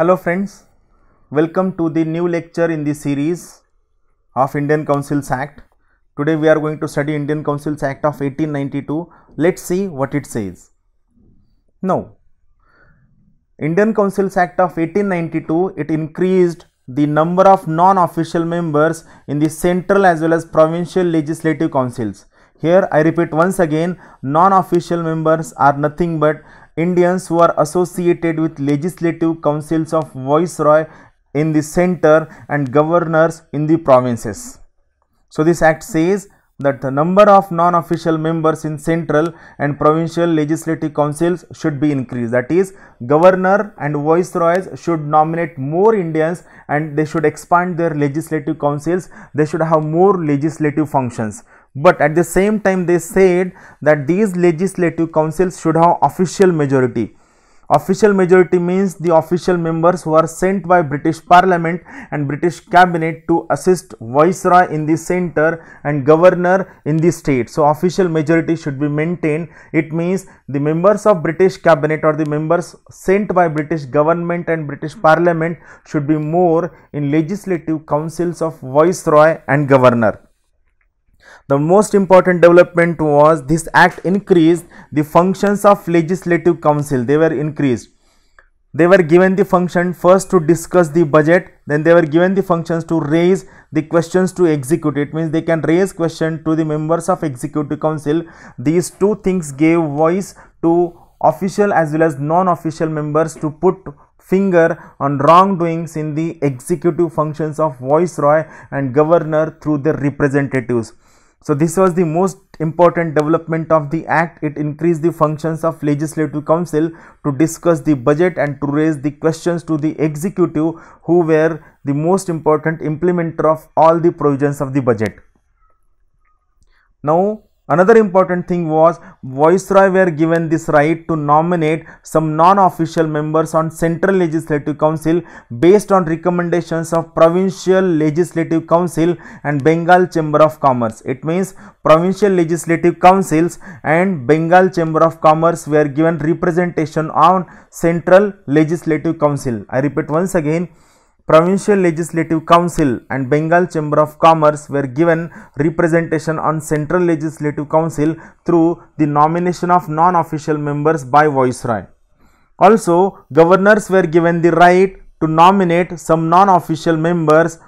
Hello friends, welcome to the new lecture in the series of Indian Councils Act. Today we are going to study Indian Councils Act of 1892. Let's see what it says. Now, Indian Councils Act of 1892, it increased the number of non-official members in the central as well as provincial legislative councils. Here I repeat once again non-official members are nothing but Indians who are associated with legislative councils of viceroy in the center and governors in the provinces. So, this act says that the number of non-official members in central and provincial legislative councils should be increased. That is, governor and viceroys should nominate more Indians and they should expand their legislative councils. They should have more legislative functions. But at the same time, they said that these legislative councils should have official majority. Official majority means the official members who are sent by British Parliament and British Cabinet to assist Viceroy in the centre and Governor in the state. So, official majority should be maintained. It means the members of British Cabinet or the members sent by British Government and British Parliament should be more in legislative councils of Viceroy and Governor. The most important development was this act increased the functions of legislative council. They were increased. They were given the function first to discuss the budget, then they were given the functions to raise the questions to execute. It means they can raise question to the members of executive council. These two things gave voice to official as well as non-official members to put finger on wrongdoings in the executive functions of viceroy and governor through their representatives. So this was the most important development of the act. It increased the functions of legislative council to discuss the budget and to raise the questions to the executive who were the most important implementer of all the provisions of the budget. Now Another important thing was viceroy were given this right to nominate some non-official members on central legislative council based on recommendations of provincial legislative council and Bengal chamber of commerce. It means provincial legislative councils and Bengal chamber of commerce were given representation on central legislative council. I repeat once again Provincial Legislative Council and Bengal Chamber of Commerce were given representation on Central Legislative Council through the nomination of non-official members by Viceroy. Also, governors were given the right to nominate some non-official members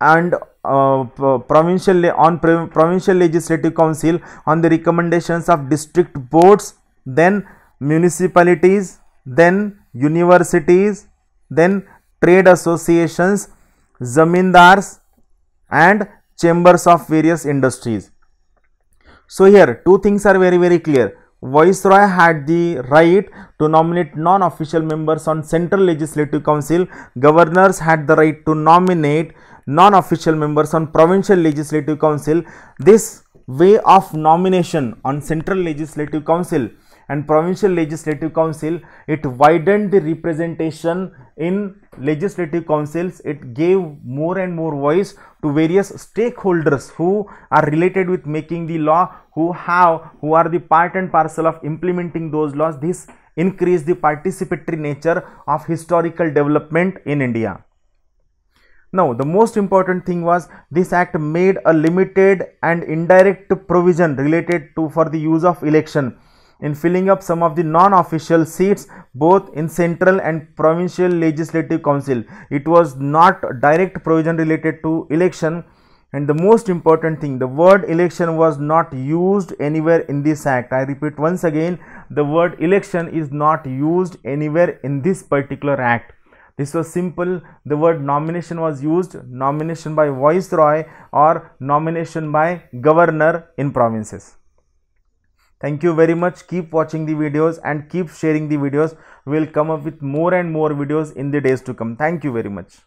and uh, provincial on provincial legislative council on the recommendations of district boards then municipalities then universities then trade associations, zamindars and chambers of various industries. So, here two things are very very clear. Viceroy had the right to nominate non-official members on Central Legislative Council. Governors had the right to nominate non-official members on Provincial Legislative Council. This way of nomination on Central Legislative Council and provincial legislative council it widened the representation in legislative councils it gave more and more voice to various stakeholders who are related with making the law who have who are the part and parcel of implementing those laws this increased the participatory nature of historical development in india now, the most important thing was this act made a limited and indirect provision related to for the use of election in filling up some of the non-official seats both in central and provincial legislative council. It was not direct provision related to election and the most important thing the word election was not used anywhere in this act. I repeat once again the word election is not used anywhere in this particular act. This was simple the word nomination was used nomination by viceroy or nomination by governor in provinces. Thank you very much. Keep watching the videos and keep sharing the videos. We will come up with more and more videos in the days to come. Thank you very much.